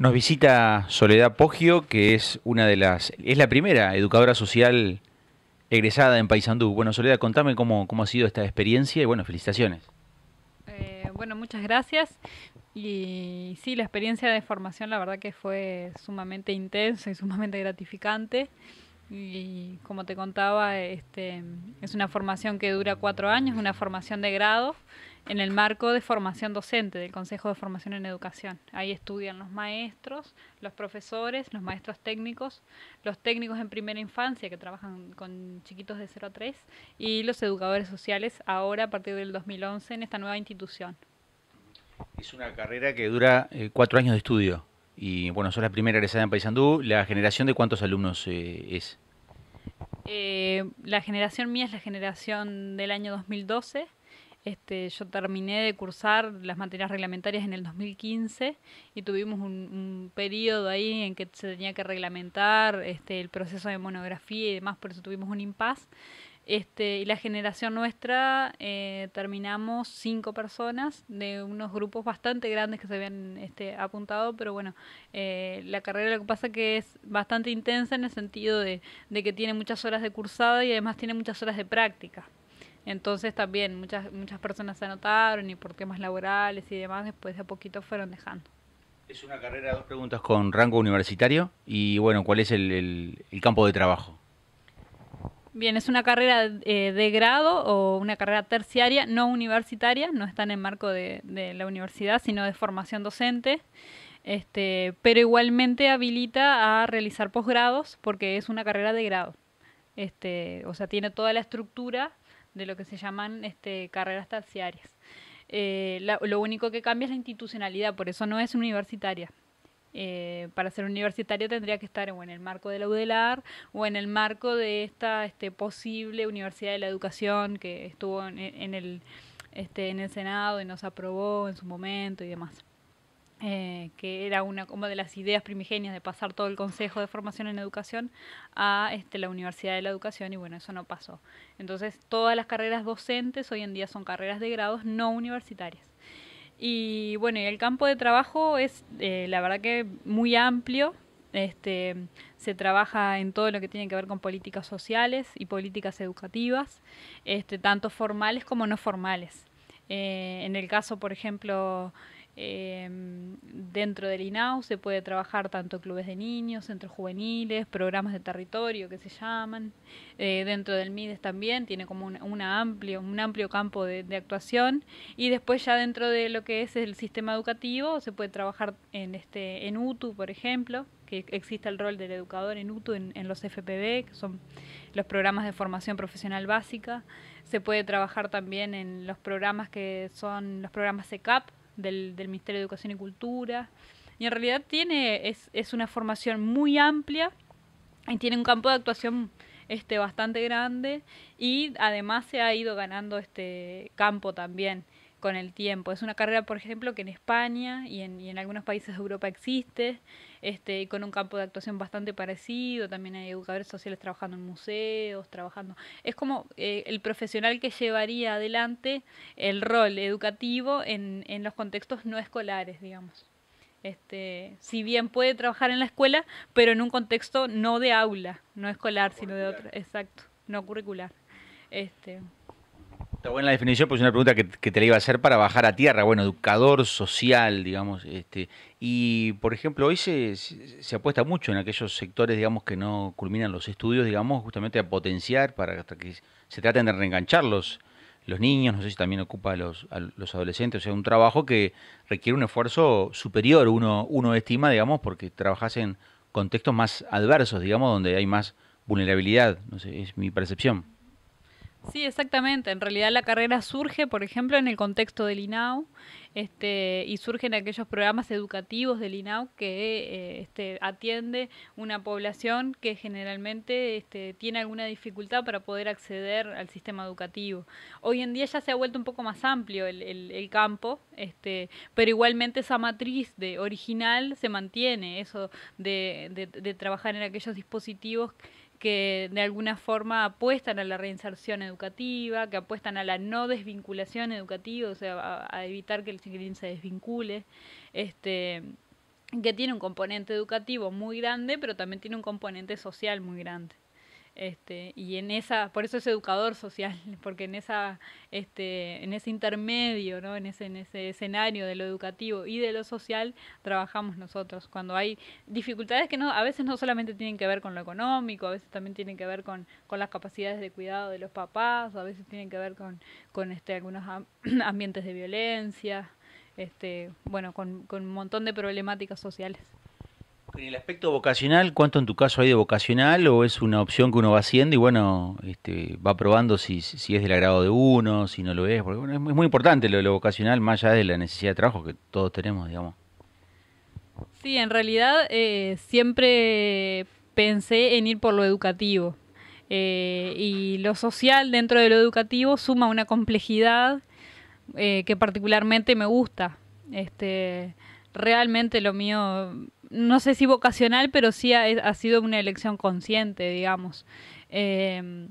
Nos visita Soledad Poggio, que es una de las, es la primera educadora social egresada en Paysandú. Bueno, Soledad, contame cómo, cómo ha sido esta experiencia y bueno, felicitaciones. Eh, bueno, muchas gracias. Y sí, la experiencia de formación la verdad que fue sumamente intensa y sumamente gratificante. Y como te contaba, este, es una formación que dura cuatro años, una formación de grado en el marco de formación docente del Consejo de Formación en Educación. Ahí estudian los maestros, los profesores, los maestros técnicos, los técnicos en primera infancia que trabajan con chiquitos de 0 a 3 y los educadores sociales ahora a partir del 2011 en esta nueva institución. Es una carrera que dura eh, cuatro años de estudio y bueno, sos la primera egresada en Paysandú. ¿La generación de cuántos alumnos eh, es? Eh, la generación mía es la generación del año 2012 este, yo terminé de cursar las materias reglamentarias en el 2015 y tuvimos un, periodo ahí en que se tenía que reglamentar este, el proceso de monografía y demás, por eso tuvimos un impasse. Este, y la generación nuestra eh, terminamos cinco personas de unos grupos bastante grandes que se habían apuntado, pero bueno, eh, la carrera lo que pasa que es bastante intensa en el sentido de, de que tiene muchas horas de cursada y además tiene muchas horas de práctica. Entonces también muchas, muchas personas se anotaron y por temas laborales y demás después de a poquito fueron dejando. Es una carrera, dos preguntas con rango universitario y bueno, ¿cuál es el, campo de trabajo? Bien, es una carrera eh, de grado o una carrera terciaria, no universitaria, no está en el marco de, de la universidad, sino de formación docente. Este, pero igualmente habilita a realizar posgrados porque es una carrera de grado. Este, o sea, tiene toda la estructura de lo que se llaman este, carreras terciarias. Eh, lo único que cambia es la institucionalidad, por eso no es universitaria. Eh, para ser universitaria tendría que estar o en el marco de la UDELAR o en el marco de esta este, posible Universidad de la Educación que estuvo en el, este, en el Senado y nos aprobó en su momento y demás. Eh, que era una de las ideas primigenias de pasar todo el Consejo de Formación en Educación a este, la Universidad de la Educación y bueno, eso no pasó. Entonces, todas las carreras docentes hoy en día son carreras de grados no universitarias. Y bueno, el campo de trabajo es eh, la verdad que muy amplio. Este, se trabaja en todo lo que tiene que ver con políticas sociales y políticas educativas, este, tanto formales como no formales. Eh, en el caso, por ejemplo, Em, dentro del INAU se puede trabajar tanto clubes de niños, centros juveniles, programas de territorio que se llaman. Eh, dentro del MIDES también tiene como un, amplio, un amplio campo de, actuación. Y después ya dentro de lo que es el sistema educativo se puede trabajar en, este, en UTU, por ejemplo que existe el rol del educador en UTU en, los FPB, que son los programas de formación profesional básica. Se puede trabajar también en los programas que son los programas CECAP, del, Ministerio de Educación y Cultura. Y en realidad tiene, es, es una formación muy amplia y tiene un campo de actuación este, bastante grande y además se ha ido ganando este campo también con el tiempo. Es una carrera, por ejemplo, que en España y en, y en algunos países de Europa existe este, con un campo de actuación bastante parecido, también hay educadores sociales trabajando en museos, trabajando... Es como eh, el profesional que llevaría adelante el rol educativo en, en los contextos no escolares, digamos. Este, si bien puede trabajar en la escuela, pero en un contexto no de aula, no escolar, sino de otro, exacto, no curricular. Este, Está buena la definición, pues es una pregunta que, te la iba a hacer para bajar a tierra. Bueno, educador social, digamos. este Y, por ejemplo, hoy se, apuesta mucho en aquellos sectores, digamos, que no culminan los estudios, digamos, justamente a potenciar para que se traten de reenganchar los niños, no sé si también ocupa a los, los adolescentes, o sea, un trabajo que requiere un esfuerzo superior, uno, uno estima, digamos, porque trabajas en contextos más adversos, digamos, donde hay más vulnerabilidad, no sé, es mi percepción. Sí, exactamente. En realidad la carrera surge, por ejemplo, en el contexto del INAU este, y surgen aquellos programas educativos del INAU que eh, este, atiende una población que generalmente este, tiene alguna dificultad para poder acceder al sistema educativo. Hoy en día ya se ha vuelto un poco más amplio el, campo, este, pero igualmente esa matriz de original se mantiene, eso de, de, de trabajar en aquellos dispositivos que de alguna forma apuestan a la reinserción educativa, que apuestan a la no desvinculación educativa, o sea, a, evitar que el chiquilín se desvincule, este, que tiene un componente educativo muy grande, pero también tiene un componente social muy grande. Este, y en esa, por eso es educador social, porque en esa, este, en ese intermedio, ¿no? en, ese, en ese escenario de lo educativo y de lo social, trabajamos nosotros. Cuando hay dificultades que no, a veces no solamente tienen que ver con lo económico, a veces también tienen que ver con, las capacidades de cuidado de los papás, a veces tienen que ver con, con este, algunos ambientes de violencia, este, bueno, con un montón de problemáticas sociales. En el aspecto vocacional, ¿cuánto en tu caso hay de vocacional o es una opción que uno va haciendo y bueno, este, va probando si, es del agrado de uno, si no lo es? Porque es muy importante lo, lo vocacional más allá de la necesidad de trabajo que todos tenemos, digamos. Sí, en realidad eh, siempre pensé en ir por lo educativo. Eh, y lo social dentro de lo educativo suma una complejidad eh, que particularmente me gusta. Este, realmente lo mío no sé si vocacional, pero sí ha, sido una elección consciente, digamos. Em,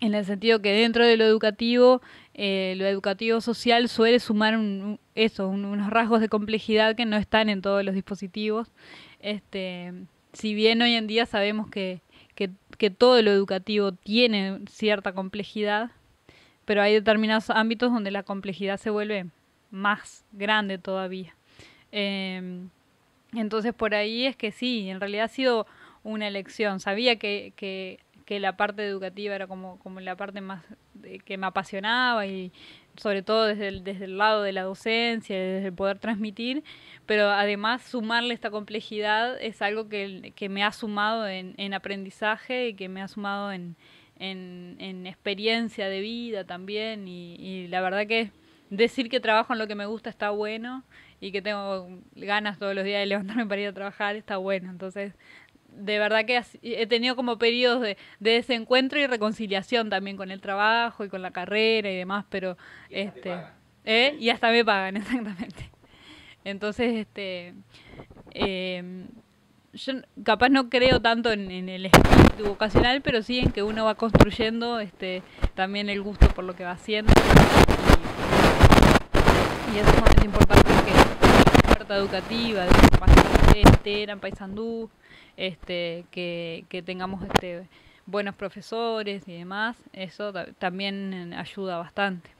en el sentido que dentro de lo educativo, eh, lo educativo social suele sumar un, eso, unos rasgos de complejidad que no están en todos los dispositivos. Este, si bien hoy en día sabemos que, todo lo educativo tiene cierta complejidad, pero hay determinados ámbitos donde la complejidad se vuelve más grande todavía. Em, entonces por ahí es que sí, en realidad ha sido una elección. Sabía que, que, la parte educativa era como, la parte más que me apasionaba y sobre todo desde el, lado de la docencia, desde el poder transmitir, pero además sumarle esta complejidad es algo que, me ha sumado en, en aprendizaje y que me ha sumado en, experiencia de vida también y, y la verdad que decir que trabajo en lo que me gusta está bueno y que tengo ganas todos los días de levantarme para ir a trabajar, está bueno. Entonces, de verdad que he tenido como periodos de, de, desencuentro y reconciliación también con el trabajo y con la carrera y demás, pero y este hasta ¿eh? y hasta me pagan exactamente. Entonces, este em, yo capaz no creo tanto en, el espíritu vocacional, pero sí en que uno va construyendo este también el gusto por lo que va haciendo. Y, eso es importante que educativa, de entera en paisandú, este, que, que tengamos este, buenos profesores y demás, eso también eh, ayuda bastante.